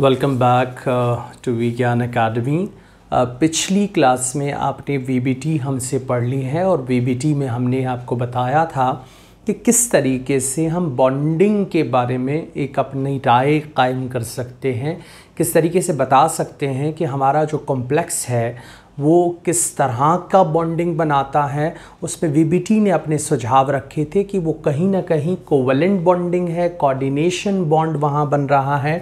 welcome back to विज्ञान अकादमी पिछली class में आपने वीबीटी हमसे पढ़ ली है और वीबीटी में हमने आपको बताया था कि किस तरीके से हम बॉन्डिंग के बारे में एक अपनी राय कायम कर सकते हैं किस तरीके से बता सकते हैं कि हमारा जो कॉम्प्लेक्स है वो किस तरह का बॉन्डिंग बनाता है उस पर टी ने अपने सुझाव रखे थे कि वो कहीं ना कहीं कोवलेंट बॉन्डिंग है कोऑर्डिनेशन बॉन्ड वहाँ बन रहा है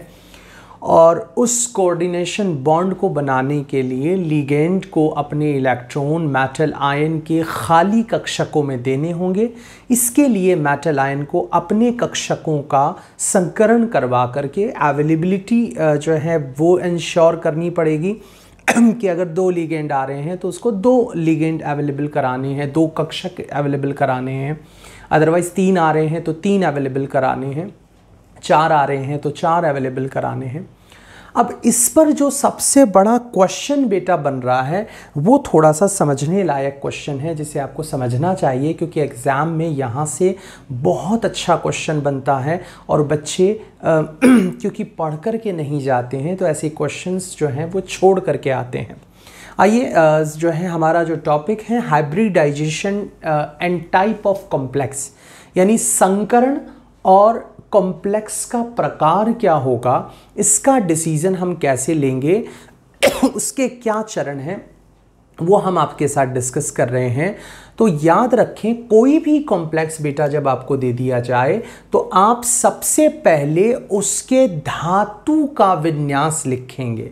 और उस कोऑर्डिनेशन बॉन्ड को बनाने के लिए लिगेंड को अपने इलेक्ट्रॉन मेटल आयन के खाली कक्षकों में देने होंगे इसके लिए मेटल आयन को अपने कक्षकों का संकरण करवा करके अवेलेबिलिटी जो है वो इंश्योर करनी पड़ेगी कि अगर दो लिगेंड आ रहे हैं तो उसको दो लिगेंड अवेलेबल कराने हैं दो कक्षक अवेलेबल कराने हैं अदरवाइज़ तीन आ रहे हैं तो तीन अवेलेबल कराने हैं चार आ रहे हैं तो चार अवेलेबल कराने हैं अब इस पर जो सबसे बड़ा क्वेश्चन बेटा बन रहा है वो थोड़ा सा समझने लायक क्वेश्चन है जिसे आपको समझना चाहिए क्योंकि एग्ज़ाम में यहाँ से बहुत अच्छा क्वेश्चन बनता है और बच्चे आ, क्योंकि पढ़ कर के नहीं जाते हैं तो ऐसे क्वेश्चंस जो हैं वो छोड़ कर के आते हैं आइए जो है हमारा जो टॉपिक है hybridization and type of complex यानी संकरण और कॉम्प्लेक्स का प्रकार क्या होगा इसका डिसीज़न हम कैसे लेंगे उसके क्या चरण हैं वो हम आपके साथ डिस्कस कर रहे हैं तो याद रखें कोई भी कॉम्प्लेक्स बेटा जब आपको दे दिया जाए तो आप सबसे पहले उसके धातु का विन्यास लिखेंगे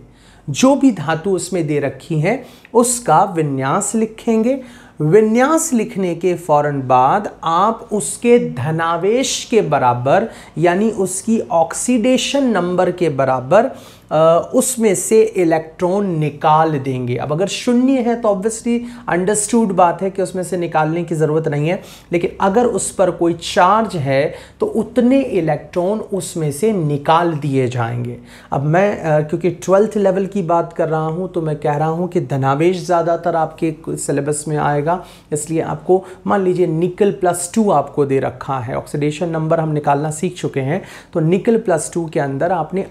जो भी धातु उसमें दे रखी है उसका विन्यास लिखेंगे विन्यास लिखने के फौरन बाद आप उसके धनावेश के बराबर यानी उसकी ऑक्सीडेशन नंबर के बराबर उसमें से इलेक्ट्रॉन निकाल देंगे अब अगर शून्य है तो ऑब्वियसली अंडरस्टूड बात है कि उसमें से निकालने की ज़रूरत नहीं है लेकिन अगर उस पर कोई चार्ज है तो उतने इलेक्ट्रॉन उसमें से निकाल दिए जाएंगे अब मैं क्योंकि ट्वेल्थ लेवल की बात कर रहा हूँ तो मैं कह रहा हूँ कि धनावेश ज़्यादातर आपके सिलेबस में आएगा इसलिए आपको मान लीजिए निकल प्लस टू आपको दे रखा है ऑक्सीडेशन नंबर हम निकालना सीख चुके हैं तो निकल प्लस टू के अंदर आपने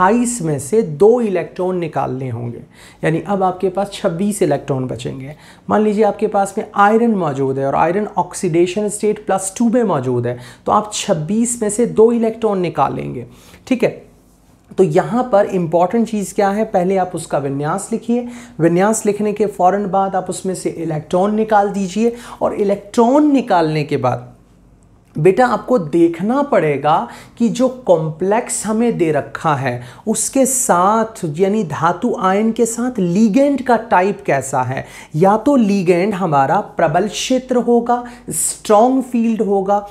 अट्ठाईस में से दो इलेक्ट्रॉन निकालने होंगे यानी अब आपके पास छब्बीस इलेक्ट्रॉन बचेंगे मान लीजिए आपके पास में आयरन मौजूद है और iron oxidation state plus two में मौजूद है तो आप छब्बीस में से दो इलेक्ट्रॉन निकालेंगे ठीक है तो यहाँ पर इम्पॉर्टेंट चीज़ क्या है पहले आप उसका विन्यास लिखिए विन्यास लिखने के फौरन बाद आप उसमें से इलेक्ट्रॉन निकाल दीजिए और इलेक्ट्रॉन निकालने के बाद बेटा आपको देखना पड़ेगा कि जो कॉम्प्लेक्स हमें दे रखा है उसके साथ यानी धातु आयन के साथ लीगेंड का टाइप कैसा है या तो लीगेंड हमारा प्रबल क्षेत्र होगा स्ट्रॉन्ग फील्ड होगा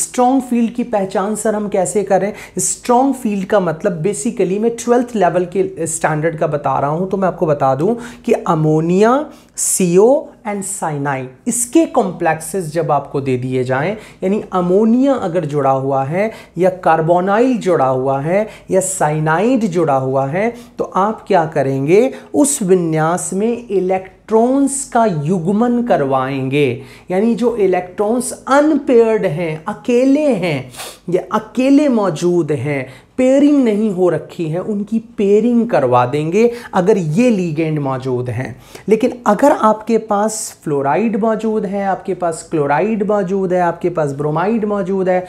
स्ट्रॉन्ग फील्ड की पहचान सर हम कैसे करें स्ट्रॉन्ग फील्ड का मतलब बेसिकली मैं ट्वेल्थ लेवल के स्टैंडर्ड का बता रहा हूँ तो मैं आपको बता दूँ कि अमोनिया सी एंड साइनाइड इसके कॉम्प्लेक्सेस जब आपको दे दिए जाएं यानी अमोनिया अगर जुड़ा हुआ है या कार्बोनाइल जुड़ा हुआ है या साइनाइड जुड़ा हुआ है तो आप क्या करेंगे उस विन्यास में इलेक्ट्रॉन इलेक्ट्रॉन्स का युग्मन करवाएंगे यानी जो इलेक्ट्रॉन्स अनपेयर्ड हैं अकेले हैं या अकेले मौजूद हैं पेयरिंग नहीं हो रखी है उनकी पेयरिंग करवा देंगे अगर ये लीगेंड मौजूद हैं लेकिन अगर आपके पास फ्लोराइड मौजूद है आपके पास क्लोराइड मौजूद है आपके पास ब्रोमाइड मौजूद है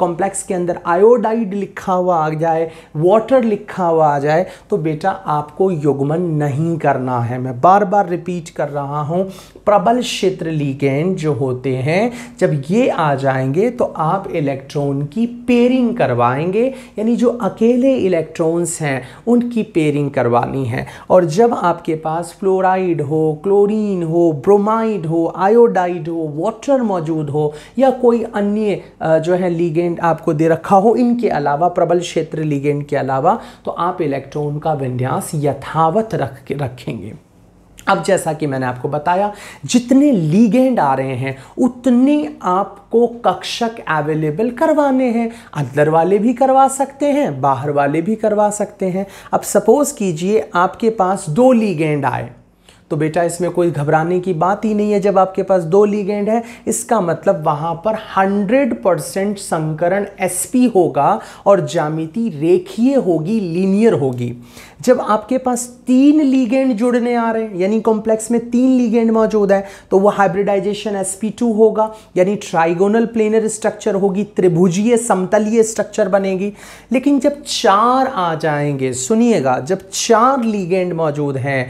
कॉम्प्लेक्स के अंदर आयोडाइड लिखा हुआ आ जाए वाटर लिखा हुआ आ जाए तो बेटा आपको युग्मन नहीं करना है मैं बार बार रिपीट कर रहा हूं प्रबल क्षेत्र लीगेंड जो होते हैं जब ये आ जाएंगे तो आप इलेक्ट्रॉन की पेयरिंग करवाएंगे यानी जो अकेले इलेक्ट्रॉन्स हैं उनकी पेयरिंग करवानी है और जब आपके पास फ्लोराइड हो क्लोरीन हो ब्रोमाइड हो आयोडाइड हो वाटर मौजूद हो या कोई अन्य जो है लीगेंड आपको दे रखा हो इनके अलावा प्रबल क्षेत्र लीगेंड के अलावा तो आप इलेक्ट्रॉन का विन्यास यथावत रख रखेंगे अब जैसा कि मैंने आपको बताया जितने लीगेंड आ रहे हैं उतने आपको कक्षक अवेलेबल करवाने हैं अंदर वाले भी करवा सकते हैं बाहर वाले भी करवा सकते हैं अब सपोज़ कीजिए आपके पास दो लीगेंड आए तो बेटा इसमें कोई घबराने की बात ही नहीं है जब आपके पास दो लीगेंड है इसका मतलब वहाँ पर 100 परसेंट संकरण एसपी होगा और जामिति रेखीय होगी लीनियर होगी जब आपके पास तीन लीगेंड जुड़ने आ रहे हैं यानी कॉम्प्लेक्स में तीन लीगेंड मौजूद है तो वो हाइब्रिडाइजेशन sp2 होगा यानी ट्राइगोनल प्लेनर स्ट्रक्चर होगी त्रिभुजीय समतलीय स्ट्रक्चर बनेगी लेकिन जब चार आ जाएंगे सुनिएगा जब चार लीगेंड मौजूद हैं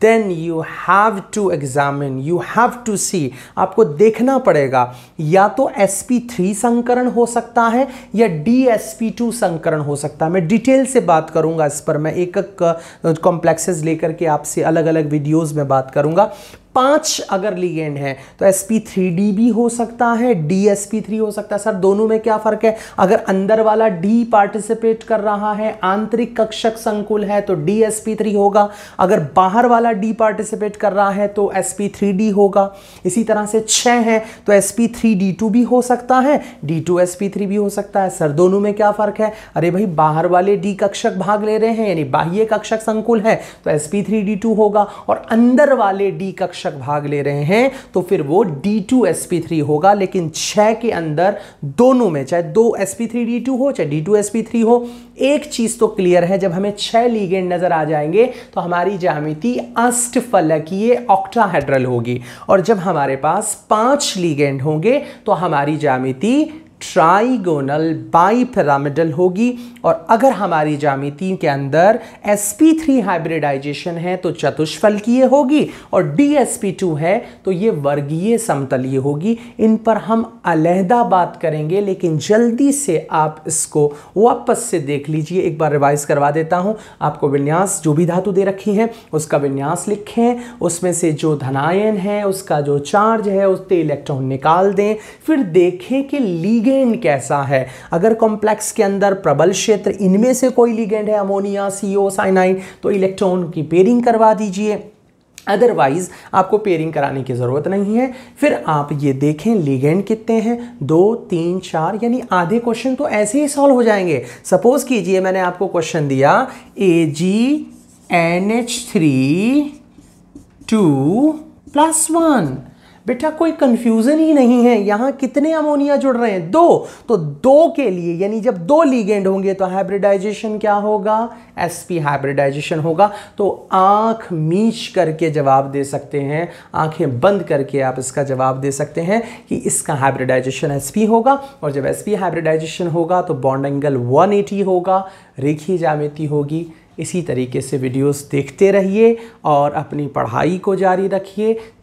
then you have to examine you have to see आपको देखना पड़ेगा या तो एस पी थ्री संकरण हो सकता है या डी एस पी टू संकरण हो सकता है मैं डिटेल से बात करूंगा इस पर मैं एक एक कॉम्प्लेक्सेज लेकर के आपसे अलग अलग वीडियोज में बात करूंगा पांच अगर लिगेंड है तो एस पी थ्री डी भी हो सकता है डी एस पी थ्री हो सकता है सर दोनों में क्या फ़र्क है अगर अंदर वाला डी पार्टिसिपेट कर रहा है आंतरिक कक्षक संकुल है तो डी एस पी थ्री होगा अगर बाहर वाला डी पार्टिसिपेट कर रहा है तो एस पी थ्री डी होगा इसी तरह से छह है तो s p three d two भी हो सकता है d two s p three भी हो सकता है सर दोनों में क्या फ़र्क है अरे भाई बाहर वाले डी कक्षक भाग ले रहे हैं यानी बाह्य कक्षक संकुल है तो s p three d two होगा और अंदर वाले डी कक्षक कक्षक भाग ले रहे हैं तो फिर वो थ्री होगा लेकिन छह के अंदर दोनों में चाहे दो थ्री डी टू हो चाहे डी टू थ्री हो एक चीज़ तो क्लियर है जब हमें छह लीगेंड नज़र आ जाएंगे तो हमारी ज्यामिति अष्टफलकीय ऑक्टाहेड्रल होगी और जब हमारे पास पांच लीगेंड होंगे तो हमारी जामिति ट्राइगोनल बाई होगी और अगर हमारी जामिति के अंदर एस पी थ्री हाइब्रिडाइजेशन है तो चतुष्फलकीय होगी और डी एस पी टू है तो ये वर्गीय समतलीय होगी इन पर हम अलहदा बात करेंगे लेकिन जल्दी से आप इसको वापस से देख लीजिए एक बार रिवाइज करवा देता हूँ आपको विन्यास जो भी धातु दे रखी है उसका विन्यास लिखें उसमें से जो धनायन है उसका जो चार्ज है उस पर इलेक्ट्रॉन निकाल दें फिर देखें कि लीगे लिगेंड कैसा है अगर कॉम्प्लेक्स के अंदर प्रबल क्षेत्र इनमें से कोई लिगेंड है अमोनिया सी ओ साइनाइन तो इलेक्ट्रॉन की पेयरिंग करवा दीजिए अदरवाइज़ आपको पेयरिंग कराने की ज़रूरत नहीं है फिर आप ये देखें लिगेंड कितने हैं दो तीन चार यानी आधे क्वेश्चन तो ऐसे ही सॉल्व हो जाएंगे सपोज़ कीजिए मैंने आपको क्वेश्चन दिया A G N H three two plus one बेटा कोई कन्फ्यूज़न ही नहीं है यहाँ कितने अमोनिया जुड़ रहे हैं दो तो दो के लिए यानी जब दो लीगेंड होंगे तो हाइब्रिडाइजेशन क्या होगा एस पी हाइब्रिडाइजेशन होगा तो आँख मीच करके जवाब दे सकते हैं आँखें बंद करके आप इसका जवाब दे सकते हैं कि इसका हाइब्रिडाइजेशन एस पी होगा और जब एस पी हाइब्रिडाइजेशन होगा तो बॉन्ड एंगल 180 होगा रेखी जामिति होगी इसी तरीके से वीडियोस देखते रहिए और अपनी पढ़ाई को जारी रखिए